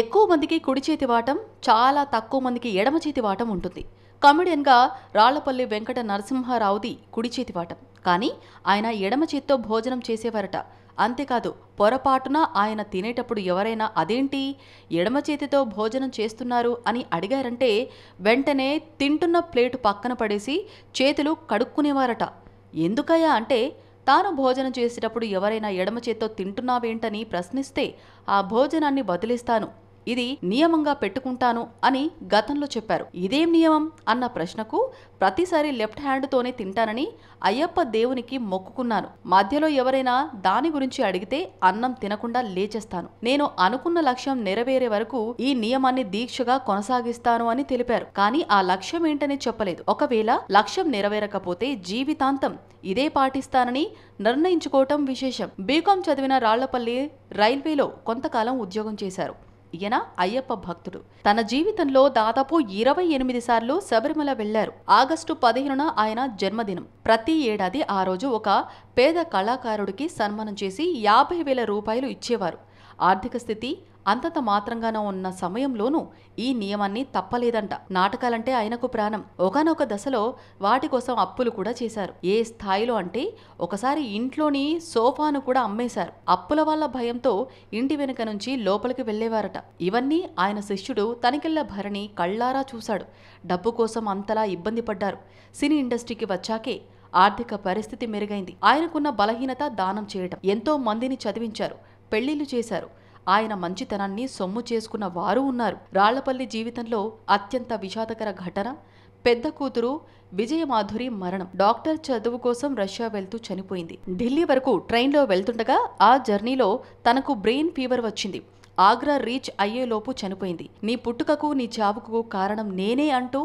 ఎక్కువ మందికి కుడి చేతి వాటం చాలా తక్కువ మందికి ఎడమ చేతి వాటం ఉంటుంది కమెడియన్గా రాళ్లపల్లి వెంకట నరసింహారావుది కుడి చేతి వాటం కానీ ఆయన ఎడమ చేత్తో భోజనం చేసేవారట అంతేకాదు పొరపాటున ఆయన తినేటప్పుడు ఎవరైనా అదేంటి ఎడమ చేతితో భోజనం చేస్తున్నారు అని అడిగారంటే వెంటనే తింటున్న ప్లేటు పక్కన పడేసి చేతులు కడుక్కునేవారట ఎందుకయ్యా అంటే తాను భోజనం చేసేటప్పుడు ఎవరైనా ఎడమ చేత్తో తింటున్నావేంటని ప్రశ్నిస్తే ఆ భోజనాన్ని వదిలిస్తాను ఇది నియమంగా పెట్టుకుంటాను అని గతంలో చెప్పారు ఇదేం నియమం అన్న ప్రశ్నకు ప్రతిసారి లెఫ్ట్ హ్యాండ్తోనే తింటానని అయ్యప్ప దేవునికి మొక్కుకున్నాను మధ్యలో ఎవరైనా దాని గురించి అడిగితే అన్నం తినకుండా లేచేస్తాను నేను అనుకున్న లక్ష్యం నెరవేరే వరకు ఈ నియమాన్ని దీక్షగా కొనసాగిస్తాను అని తెలిపారు కానీ ఆ లక్ష్యం ఏంటని చెప్పలేదు ఒకవేళ లక్ష్యం నెరవేరకపోతే జీవితాంతం ఇదే పాటిస్తానని నిర్ణయించుకోవటం విశేషం బీకాం చదివిన రాళ్లపల్లి రైల్వేలో కొంతకాలం ఉద్యోగం చేశారు ఈయన అయ్యప్ప భక్తుడు తన జీవితంలో దాదాపు ఇరవై ఎనిమిది సార్లు శబరిమల వెళ్లారు ఆగస్టు పదిహేనున ఆయన జన్మదినం ప్రతి ఏడాది ఆ రోజు ఒక పేద కళాకారుడికి సన్మానం చేసి యాభై వేల రూపాయలు ఇచ్చేవారు ఆర్థిక స్థితి అంతంత మాత్రంగానో ఉన్న సమయంలోనూ ఈ నియమాన్ని తప్పలేదంట నాటకాలంటే ఆయనకు ప్రాణం ఒకనొక దశలో వాటి కోసం అప్పులు కూడా చేశారు ఏ స్థాయిలో అంటే ఒకసారి ఇంట్లోని సోఫాను కూడా అమ్మేశారు అప్పుల వల్ల భయంతో ఇంటి వెనుక నుంచి లోపలికి వెళ్లేవారట ఇవన్నీ ఆయన శిష్యుడు తనికెళ్ల భరణి కళ్ళారా చూశాడు డబ్బు కోసం అంతలా ఇబ్బంది పడ్డారు సినీ ఇండస్ట్రీకి వచ్చాకే ఆర్థిక పరిస్థితి మెరుగైంది ఆయనకున్న బలహీనత దానం చేయటం ఎంతో మందిని చదివించారు పెళ్లిళ్లు చేశారు ఆయన మంచితనాన్ని సొమ్ము చేసుకున్న వారు ఉన్నారు రాళ్లపల్లి జీవితంలో అత్యంత విషాదకర ఘటన పెద్ద కూతురు విజయమాధురి మరణం డాక్టర్ చదువు కోసం రష్యా వెళ్తూ చనిపోయింది ఢిల్లీ వరకు ట్రైన్లో వెళ్తుండగా ఆ జర్నీలో తనకు బ్రెయిన్ ఫీవర్ వచ్చింది ఆగ్రా రీచ్ అయ్యేలోపు చనిపోయింది నీ పుట్టుకకు నీ చావుకు కారణం నేనే అంటూ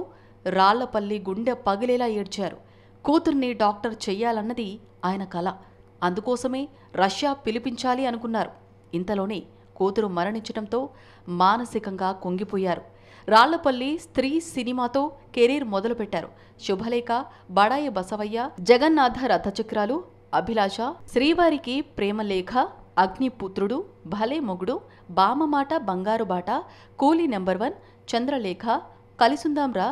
రాళ్లపల్లి గుండె పగిలేలా ఏడ్చారు కూతుర్ని డాక్టర్ చెయ్యాలన్నది ఆయన కళ అందుకోసమే రష్యా పిలిపించాలి అనుకున్నారు ఇంతలోనే కూతురు మరణించడంతో మానసికంగా కుంగిపోయారు రాళ్లపల్లి స్త్రీ సినిమాతో కెరీర్ మొదలుపెట్టారు శుభలేఖ బడాయి బసవయ్య జగన్నాథ రథచక్రాలు అభిలాష శ్రీవారికి ప్రేమలేఖ అగ్నిపుత్రుడు భలే మొగుడు బామమాట బంగారు బాట కూలీ నెంబర్ వన్ చంద్రలేఖ కలిసుందాంరా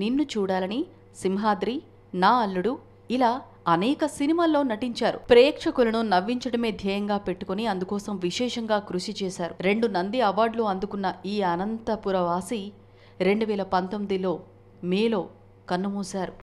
నిన్ను చూడాలని సింహాద్రి నా అల్లుడు ఇలా అనేక సినిమాల్లో నటించారు ప్రేక్షకులను నవ్వించడమే ధ్యేయంగా పెట్టుకుని అందుకోసం విశేషంగా కృషి చేశారు రెండు నంది అవార్డులు అందుకున్న ఈ అనంతపురవాసి రెండు వేల పంతొమ్మిదిలో మేలో కన్నుమూశారు